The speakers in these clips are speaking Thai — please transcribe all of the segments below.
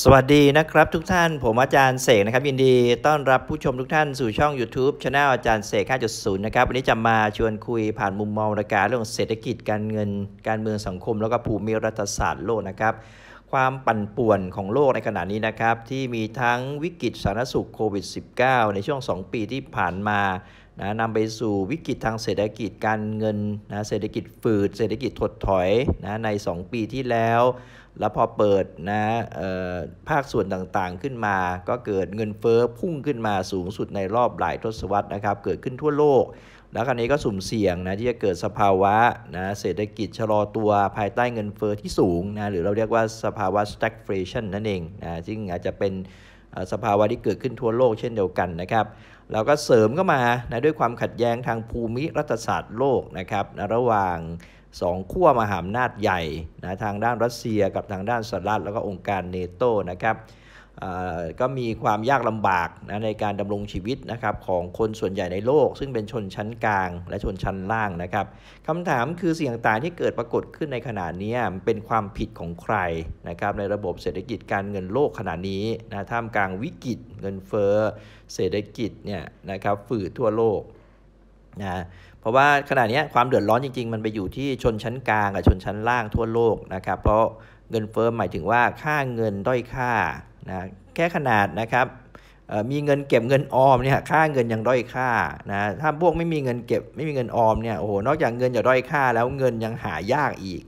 สวัสดีนะครับทุกท่านผมอาจารย์เสกนะครับ ยินดีต้อนรับผู้ชมทุกท่านสู่ช่อง YouTube c h anel อาจารย์เสก 5.0 นะครับ วันนี้จะมาชวนคุยผ่านมุมมองราการเรื่องเศรษฐกิจการเงิน การเมืองสังคมแล้วก็ภูมิรัฐศาสตร์โลกนะครับ ความปั่นป่วนของโลกในขณะนี้นะครับ ที่มีทั้งวิกฤตสาธารณสุขโควิด -19 ในช่วง 2 ปีที่ผ่านมานะนำไปสู่วิกฤตทางเศรษฐกิจการเงินนะเศรษฐกิจฝืดเศรษฐกิจถดถอยนะใน 2 ปีที่แล้วแล้วพอเปิดนะภาคส่วนต่างๆขึ้นมา ก็เกิดเงินเฟอ้อพุ่งขึ้นมาสูงสุดในรอบหลายทศวรรษนะครับ เกิดขึ้นทั่วโลก แล้วคราวนี้ก็สุ่มเสี่ยงนะที่จะเกิดสภาวะนะเศรษฐกิจชะลอตัวภายใต้เงินเฟอ้อที่สูงนะหรือเราเรียกว่าสภาวะ stagflation นั่นเองนะซึ่งอาจจะเป็นสภาวะที่เกิดขึ้นทั่วโลกเช่นเดียวกันนะครับแล้วก็เสริมเข้ามานะด้วยความขัดแย้งทางภูมิรัฐศาสตร์โลกนะครับนะระหว่างสองขั้วมหาอำนาจใหญ่นะทางด้านรัสเซียกับทางด้านสหรัฐ แล้วก็องค์การเนโตนะครับก็มีความยากลำบากนะในการดำรงชีวิตนะครับของคนส่วนใหญ่ในโลก ซึ่งเป็นชนชั้นกลางและชนชั้นล่างนะครับคำถามคือเสี่งต่างที่เกิดปรากฏขึ้นในขณะนี้เป็นความผิดของใครนะครับในระบบเศรษฐกิจการเงินโลกขณะนี้นะท่ามกลางวิกฤตเงินเฟ้อเศรษฐกิจเนี่ยนะครับฝืดทั่วโลกนะเพราะว่าขณะนี้ความเดือดร้อนจริงๆมันไปอยู่ที่ชนชั้นกลางกับชนชั้นล่างทั่วโลกนะครับเพราะเงินเฟ้อหมายถึงว่าค่าเงินด้อยค่านะแค่ขนาดนะครับมีเงินเก็บเงินออมเนี่ยค่าเงินยังด้อยค่านะถ้าพวกไม่มีเงินเก็บไม่มีเงินออมเนี่ยโอ้โหนอกจากเงินจะด้อยค่า แล้วเงินยังหายากอีก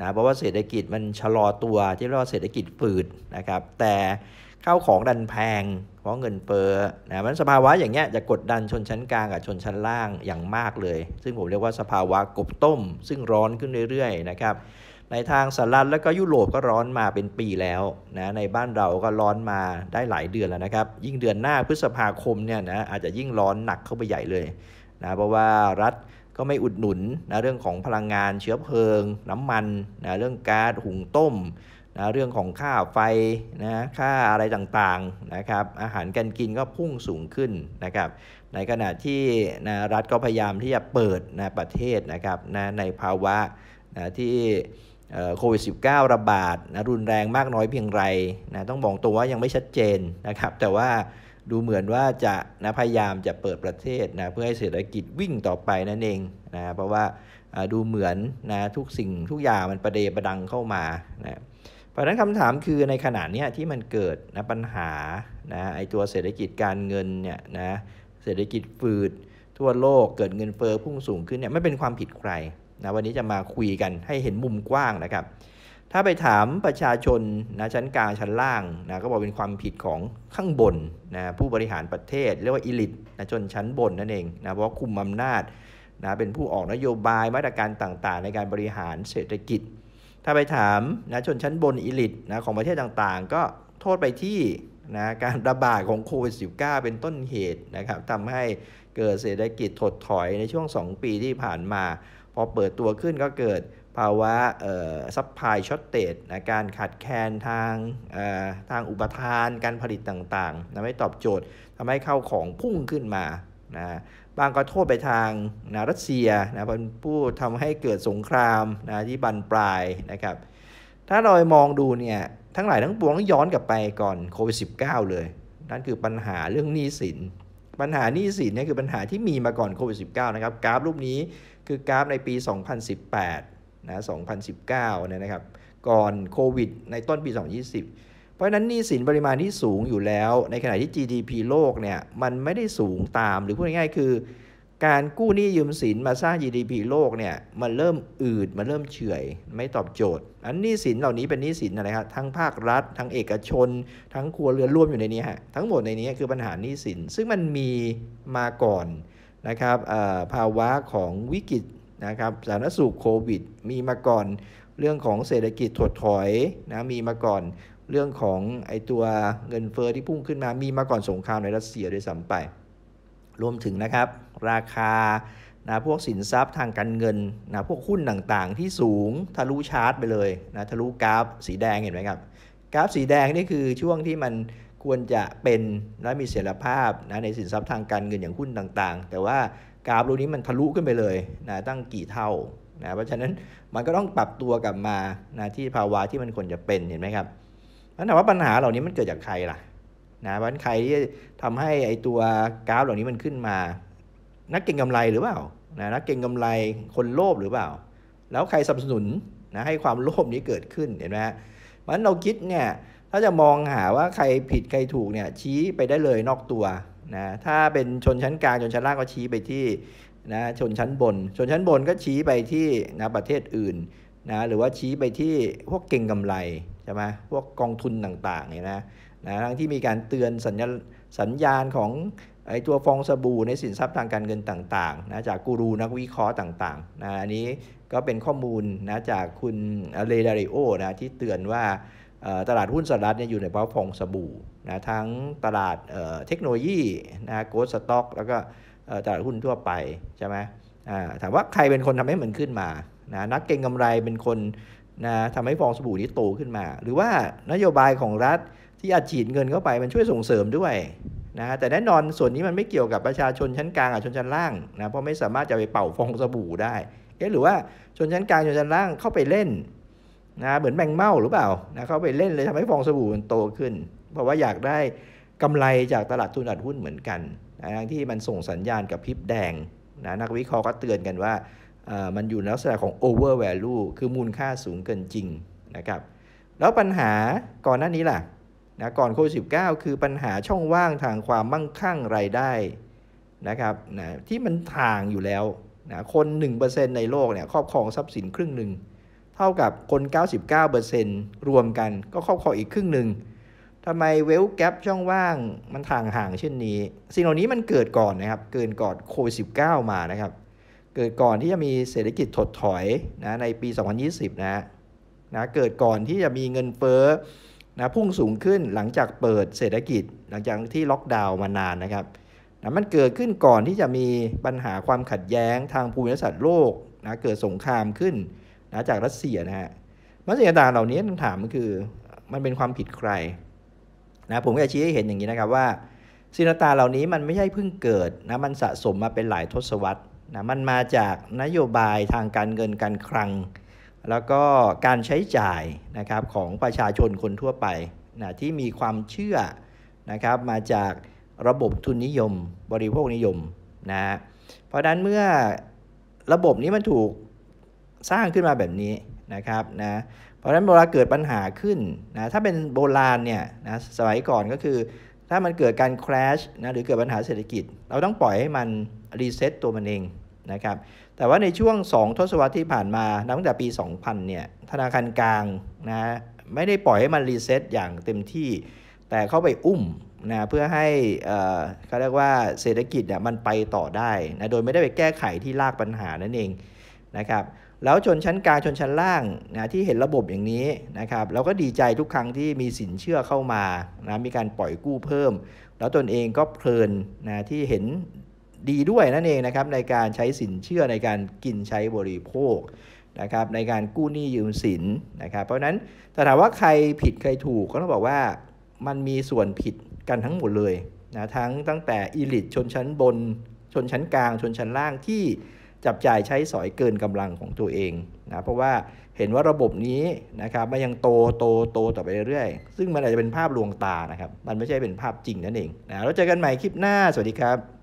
นะเพราะว่าเศรษฐกิจมันชะลอตัวที่เรียกว่าเศรษฐกิจฝืดนะครับแต่ข้าของดันแพง เพราะเงินเฟ้อนะมันสภาวะอย่างเงี้ยจะกดดันชนชั้นกลางกับชนชั้นล่างอย่างมากเลย ซึ่งผมเรียกว่าสภาวะกบต้มซึ่งร้อนขึ้นเรื่อยๆนะครับในทางสหรัฐแล้วก็ยุโรปก็ร้อนมาเป็นปีแล้วนะในบ้านเราก็ร้อนมาได้หลายเดือนแล้วนะครับยิ่งเดือนหน้าพฤษภาคมเนี่ยนะอาจจะยิ่งร้อนหนักเข้าไปใหญ่เลยนะเพราะว่ารัฐก็ไม่อุดหนุนนะเรื่องของพลังงานเชื้อเพลิงน้ำมันนะเรื่องก๊าซหุงต้มนะเรื่องของค่าไฟนะค่าอะไรต่างๆนะครับ อาหารการกินก็พุ่งสูงขึ้นนะครับในขณะที่นะรัฐก็พยายามที่จะเปิดนะประเทศนะครับนะในภาวะนะที่โควิด -19 ระบาดนะรุนแรงมากน้อยเพียงไรนะต้องบอกตัวว่ายังไม่ชัดเจนนะครับ แต่ว่าดูเหมือนว่าจะนะพยายามจะเปิดประเทศนะเพื่อให้เศรษฐกิจวิ่งต่อไปนั่นเองนะเพราะว่าดูเหมือนนะทุกสิ่งทุกอย่างมันประเดประดังเข้ามานะเพราะนั้นคำถามคือในขณะนี้ที่มันเกิดนะปัญหานะไอตัวเศรษฐกิจการเงินเนี่ยนะเศรษฐกิจฟืดทั่วโลก เกิดเงินเฟอ้อพุ่งสูงขึ้นเนี่ยไม่เป็นความผิดใครนะวันนี้จะมาคุยกันให้เห็นมุมกว้างนะครับถ้าไปถามประชาชนนะชั้นกลาง ชั้นล่างนะก็บอกเป็นความผิดของข้างบนนะผู้บริหารประเทศ เรียกว่าอิลิตนะจนชั้นบนนั่นเองนะเพราะคุมอำนาจนะเป็นผู้ออกนโยบายมาตรการต่างๆ ในการบริหารเศรษฐกิจถ้าไปถามนะชนชั้นบนอิลิตนะของประเทศต่าง ๆ ก็โทษไปที่นะการระบาดของโควิด -19 เป็นต้นเหตุนะครับทำให้เกิดเศรษฐกิจถดถอยในช่วง 2 ปีที่ผ่านมา พอเปิดตัวขึ้นก็เกิดภาวะซัพพลายช็อตเตดนะการขาดแคลนทางทางอุปทานการผลิตต่างๆนะไม่ตอบโจทย์ทำให้เข้าของพุ่งขึ้นมานะบางก็โทษไปทางนะรัสเซียนะเป็นผู้ทำให้เกิดสงครามนะที่บันปลายนะครับถ้าเรามองดูเนี่ยทั้งหลายทั้งปวงต้องย้อนกลับไปก่อนโควิด -19 เลย นั่นคือปัญหาเรื่องหนี้สิน ปัญหาหนี้สินเนี่ยคือปัญหาที่มีมาก่อนโควิด -19 นะครับ กราฟรูปนี้คือกราฟในปี 2018นะ2019เนี่ยนะครับก่อนโควิดในต้นปี 2020ราะนั้นหนี้สินปริมาณที่สูงอยู่แล้วในขณะที่ GDP โลกเนี่ยมันไม่ได้สูงตามหรือพูดง่ายๆคือการกู้หนี้ยืมสินมาสร้าง GDP โลกเนี่ยมันเริ่มอืดมันเริ่มเฉยไม่ตอบโจทย์ อันหนี้สินเหล่านี้เป็นหนี้สินอะไรครับทั้งภาครัฐ ทั้งเอกชน ทั้งครัวเรือนร่วมอยู่ในนี้ฮะทั้งหมดในนี้คือปัญหาหนี้สินซึ่งมันมีมาก่อนนะครับภาวะของวิกฤตนะครับสาธารณสุขโควิด มีมาก่อนเรื่องของเศรษฐกิจถดถอยนะมีมาก่อนเรื่องของไอตัวเงินเฟอ้อที่พุ่งขึ้นมามีมาก่อนสงครามในรัสเซียด้วยซ้ำไป รวมถึงนะครับ ราคา นะพวกสินทรัพย์ทางการเงิน นะพวกหุ้นต่างๆ ที่สูงทะลุชาร์ตไปเลยนะทะลุกราฟสีแดงเห็นไหมครับ กราฟสีแดงนี่คือช่วงที่มันควรจะเป็นและมีเสถียรภาพนะในสินทรัพย์ทางการเงินอย่างหุ้นต่างๆ แต่ว่ากราฟรูนี้มันทะลุขึ้นไปเลยนะตั้งกี่เท่านะเพราะฉะนั้นมันก็ต้องปรับตัวกลับมานะที่ภาวะที่มันควรจะเป็นเห็นไหมครับแล้วถามว่าปัญหาเหล่านี้มันเกิดจากใครล่ะนะวันใครที่ทำให้ไอ้ตัวกราฟ เหล่านี้มันขึ้นมา นักเก็งกำไรหรือเปล่านะนักเก็งกำไรคนโลภหรือเปล่า แล้วใครสนับสนุนนะให้ความโลภนี้เกิดขึ้นเห็นไหมฮะมันเราคิดเนี่ยถ้าจะมองหาว่าใครผิดใครถูกเนี่ยชี้ไปได้เลยนอกตัวนะถ้าเป็นชนชั้นกลางชนชั้นล่างก็ชี้ไปที่นะชนชั้นบน ชนชั้นบนก็ชี้ไปที่นะประเทศอื่นนะหรือว่าชี้ไปที่พวกเก่งกำไรใช่ไหมพวกกองทุนต่างๆเนี่ยนะนะทั้งที่มีการเตือนสัญญาสัญญาณของไอตัวฟองสบู่ในสินทรัพย์ทางการเงินต่างๆนะจากกูรูนักวิเคราะห์ต่างๆนะอันนี้ก็เป็นข้อมูลนะจากคุณเลดาริโอนะที่เตือนว่าตลาดหุ้นสหรัฐเนี่ยอยู่ในภาวะฟองสบู่นะทั้งตลาดเทคโนโลยีนะโกลด์สต็อก แล้วก็ตลาดหุ้นทั่วไปใช่ไหมถามว่าใครเป็นคนทำให้มันขึ้นมานะนักเก็งกำไรเป็นคนนะทำให้ฟองสบู่นี้โตขึ้นมา หรือว่านโยบายของรัฐที่อัดฉีดเงินเข้าไป มันช่วยส่งเสริมด้วยนะแต่แน่นอนส่วนนี้มันไม่เกี่ยวกับประชาชนชั้นกลางกับชนชั้นล่างนะเพราะไม่สามารถจะไปเป่าฟองสบู่ได้เอ๊ะหรือว่าชนชั้นกลางชนชั้นล่างเข้าไปเล่นนะเหมือนแมงเม่าหรือเปล่านะเข้าไปเล่นเลยทำให้ฟองสบู่มันโตขึ้นเพราะว่าอยากได้กำไรจากตลาดทุนอัดหุ้นเหมือนกัน้งที่มันส่งสัญญาณกับพริบแดงนะนักวิเคราะห์ก็เตือนกันว่ามันอยู่ในลักษณะของ over value คือมูลค่าสูงเกินจริงนะครับแล้วปัญหาก่อนหน้านี้ล่ะนะก่อนโควิด19คือปัญหาช่องว่างทางความมั่งคั่งรายได้นะครับนะที่มันทางอยู่แล้วนะคน 1%ในโลกเนี่ยครอบครองทรัพย์สินครึ่งหนึ่งเท่ากับคน 99%รวมกันก็ครอบครองอีกครึ่งหนึ่งทำไมเวลแกปช่องว่างมันทางห่างเช่นนี้ สิ่งเหล่านี้มันเกิดก่อนนะครับเกินก่อนโควิด19มานะครับเกิดก่อนที่จะมีเศรษฐกิจถดถอยนะในปี 2020นะนะเกิดก่อนที่จะมีเงินเฟ้อนะพุ่งสูงขึ้นหลังจากเปิดเศรษฐกิจหลังจากที่ล็อกดาวน์มานานนะครับนะมันเกิดขึ้นก่อนที่จะมีปัญหาความขัดแย้งทางภูมิศาสตร์โลกนะเกิดสงครามขึ้นนะจากรัสเซียนะฮะมาสิ่งต่างเหล่านี้คำถามก็คือมันเป็นความผิดใครนะผมก็จะชี้ให้เห็นอย่างนี้นะครับว่าสิ่งต่างเหล่านี้มันไม่ใช่เพิ่งเกิดนะมันสะสมมาเป็นหลายทศวรรษนะมันมาจากนโยบายทางการเงินการคลัง แล้วก็การใช้จ่ายนะครับของประชาชนคนทั่วไปนะที่มีความเชื่อนะครับมาจากระบบทุนนิยม บริโภคนิยมนะเพราะนั้นเมื่อระบบนี้มันถูกสร้างขึ้นมาแบบนี้นะครับนะเพราะนั้นเวลาเกิดปัญหาขึ้นนะถ้าเป็นโบราณเนี่ยนะสมัยก่อนก็คือ ถ้ามันเกิดการแค a ชนะหรือเกิดปัญหาเศรษฐกิจ เราต้องปล่อยให้มันรีเซ็ตตัวมันเองนะครับแต่ว่าในช่วง 2ทศวรรษที่ผ่านมาตั้งแต่ปี 2000 เนี่ย ธนาคารกลางนะไม่ได้ปล่อยให้มันรีเซ็ตอย่างเต็มที่ แต่เข้าไปอุ้มนะเพื่อให้เขาเรียกว่าเศรษฐกิจเนี่ยมันไปต่อได้นะโดยไม่ได้ไปแก้ไขที่รากปัญหานั่นเองนะครับแล้วชนชั้นกลางชนชั้นล่างนะที่เห็นระบบอย่างนี้นะครับเราก็ดีใจทุกครั้งที่มีสินเชื่อเข้ามานะมีการปล่อยกู้เพิ่ม แล้วตนเองก็เพลินนะที่เห็นดีด้วยนั่นเองนะครับในการใช้สินเชื่อในการกินใช้บริโภคนะครับในการกู้หนี้ยืมสินนะครับเพราะนั้นแต่ถามว่าใครผิดใครถูกก็ต้องบอกว่ามันมีส่วนผิดกันทั้งหมดเลยนะทั้งตั้งแต่อิลิทชนชั้นบน ชนชั้นกลาง ชนชั้นล่างที่จับจ่ายใช้สอยเกินกำลังของตัวเองนะเพราะว่าเห็นว่าระบบนี้นะครับมันยังโตโตโตต่อไปเรื่อยๆ ซึ่งมันอาจจะเป็นภาพลวงตานะครับ มันไม่ใช่เป็นภาพจริงนั่นเองนะเราเจอกันใหม่คลิปหน้า สวัสดีครับ